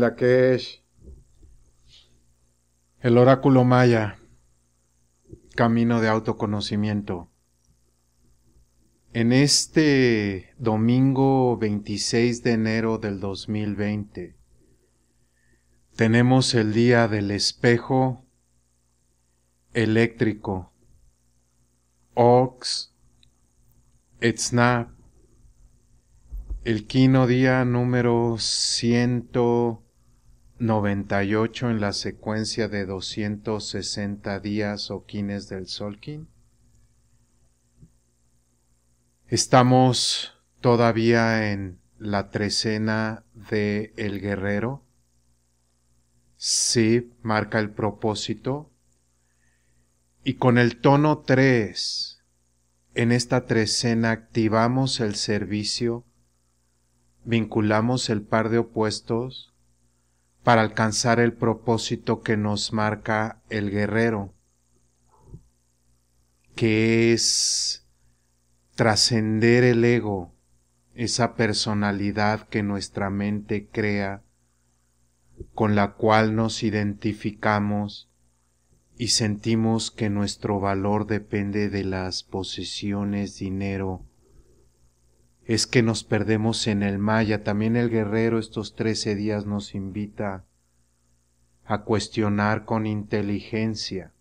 la que el oráculo maya, camino de autoconocimiento. En este domingo 26 de enero del 2020 tenemos el día del espejo eléctrico, Ox, Snap, el quino día número ciento 98 en la secuencia de 260 días o quines del Solkin. Estamos todavía en la trecena de El Guerrero. Sí, marca el propósito. Y con el tono 3, en esta trecena activamos el servicio, vinculamos el par de opuestos, para alcanzar el propósito que nos marca el guerrero, que es trascender el ego, esa personalidad que nuestra mente crea, con la cual nos identificamos y sentimos que nuestro valor depende de las posesiones, dinero, es que nos perdemos en el Maya. También el guerrero estos trece días nos invita a cuestionar con inteligencia.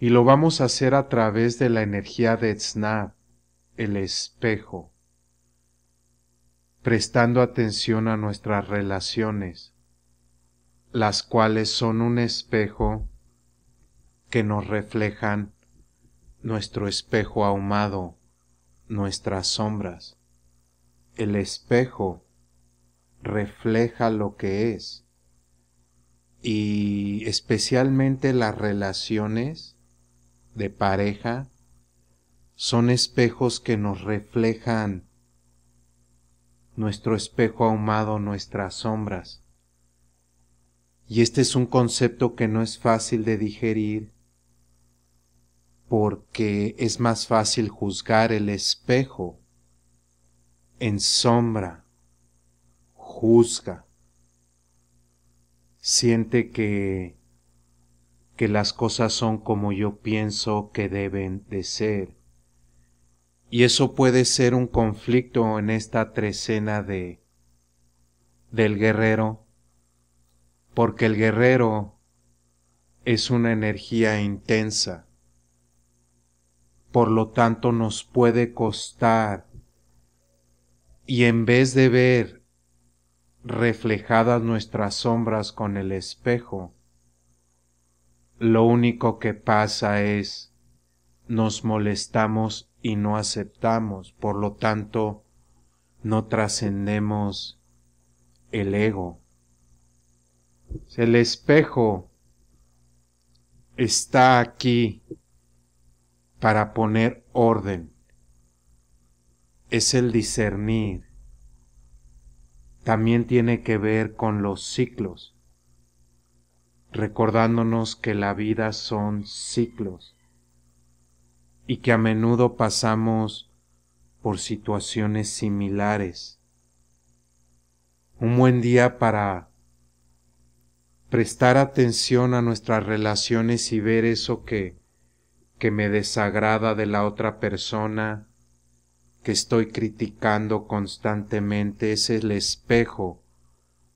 Y lo vamos a hacer a través de la energía de Tzna, el espejo, prestando atención a nuestras relaciones, las cuales son un espejo que nos reflejan nuestro espejo ahumado nuestras sombras. El espejo refleja lo que es y especialmente las relaciones de pareja son espejos que nos reflejan nuestro espejo ahumado, nuestras sombras. Y este es un concepto que no es fácil de digerir porque es más fácil juzgar el espejo en sombra, juzga, siente que, que las cosas son como yo pienso que deben de ser. Y eso puede ser un conflicto en esta trecena de del guerrero, porque el guerrero es una energía intensa por lo tanto nos puede costar. Y en vez de ver reflejadas nuestras sombras con el espejo, lo único que pasa es nos molestamos y no aceptamos, por lo tanto no trascendemos el ego. El espejo está aquí para poner orden. Es el discernir. También tiene que ver con los ciclos, recordándonos que la vida son ciclos y que a menudo pasamos por situaciones similares. Un buen día para prestar atención a nuestras relaciones y ver eso que que me desagrada de la otra persona, que estoy criticando constantemente, es el espejo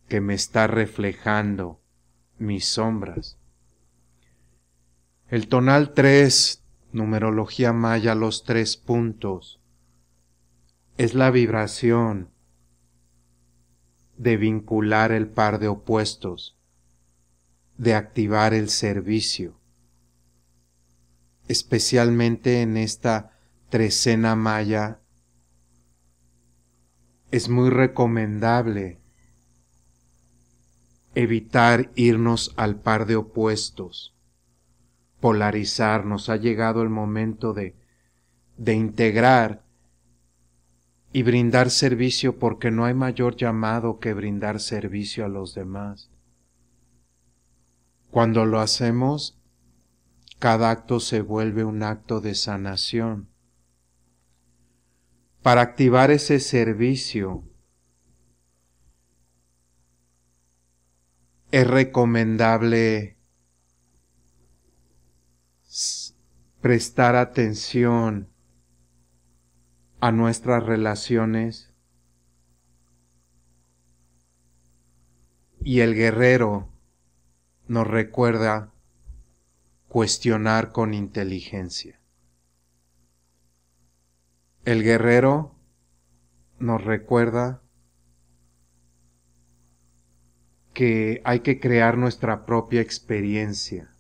que me está reflejando mis sombras. El tonal 3, numerología maya, los tres puntos, es la vibración de vincular el par de opuestos, de activar el servicio especialmente en esta trecena maya, es muy recomendable evitar irnos al par de opuestos, polarizarnos. Ha llegado el momento de, de integrar y brindar servicio porque no hay mayor llamado que brindar servicio a los demás. Cuando lo hacemos, cada acto se vuelve un acto de sanación. Para activar ese servicio es recomendable prestar atención a nuestras relaciones y el guerrero nos recuerda cuestionar con inteligencia. El guerrero nos recuerda que hay que crear nuestra propia experiencia,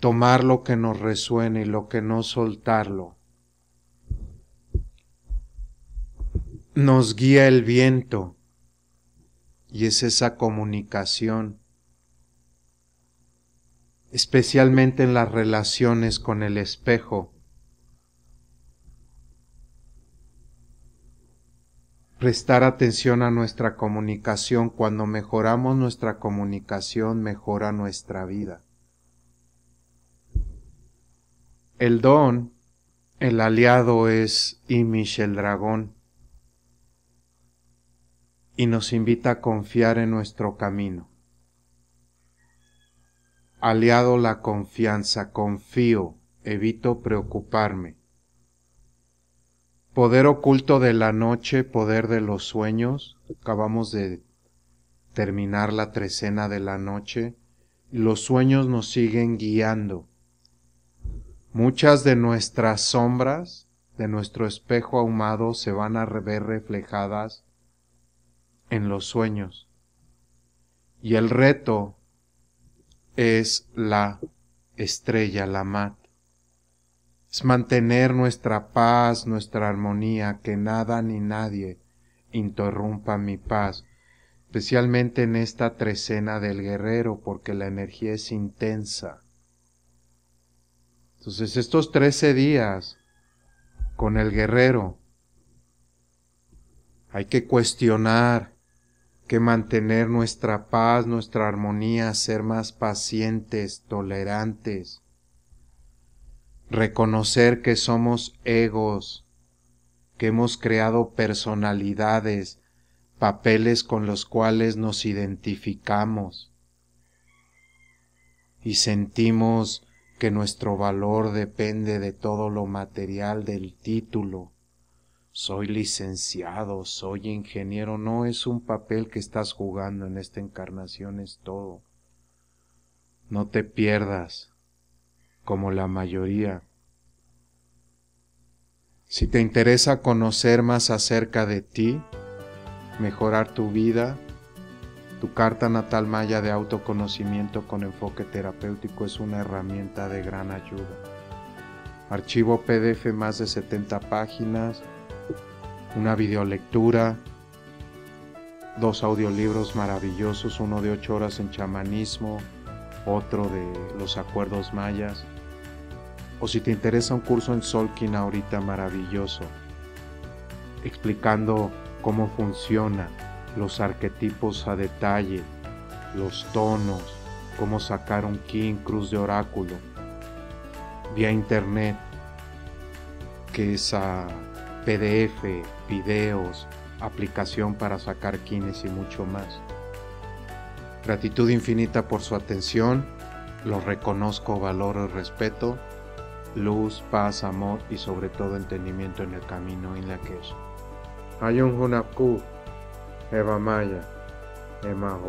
tomar lo que nos resuene y lo que no soltarlo. Nos guía el viento y es esa comunicación especialmente en las relaciones con el espejo. Prestar atención a nuestra comunicación. Cuando mejoramos nuestra comunicación, mejora nuestra vida. El don, el aliado es Imish el dragón y nos invita a confiar en nuestro camino aliado la confianza, confío, evito preocuparme. Poder oculto de la noche, poder de los sueños, acabamos de terminar la trecena de la noche, los sueños nos siguen guiando. Muchas de nuestras sombras, de nuestro espejo ahumado, se van a ver reflejadas en los sueños. Y el reto es la estrella la mat. Es mantener nuestra paz, nuestra armonía, que nada ni nadie interrumpa mi paz, especialmente en esta trecena del guerrero, porque la energía es intensa. Entonces estos trece días con el guerrero hay que cuestionar que mantener nuestra paz, nuestra armonía, ser más pacientes, tolerantes, reconocer que somos egos, que hemos creado personalidades, papeles con los cuales nos identificamos y sentimos que nuestro valor depende de todo lo material del título, soy licenciado, soy ingeniero, no es un papel que estás jugando en esta encarnación, es todo. No te pierdas, como la mayoría. Si te interesa conocer más acerca de ti, mejorar tu vida, tu carta natal maya de autoconocimiento con enfoque terapéutico es una herramienta de gran ayuda. Archivo PDF más de 70 páginas, una videolectura, dos audiolibros maravillosos, uno de ocho horas en chamanismo, otro de los acuerdos mayas, o si te interesa un curso en Solkin ahorita maravilloso, explicando cómo funciona, los arquetipos a detalle, los tonos, cómo sacar un kin cruz de oráculo, vía internet, que es a PDF, videos, aplicación para sacar kines y mucho más. Gratitud infinita por su atención, lo reconozco, valoro y respeto, luz, paz, amor y sobre todo entendimiento en el camino en la que es. Ayun Hunapku, Eva Maya, Emma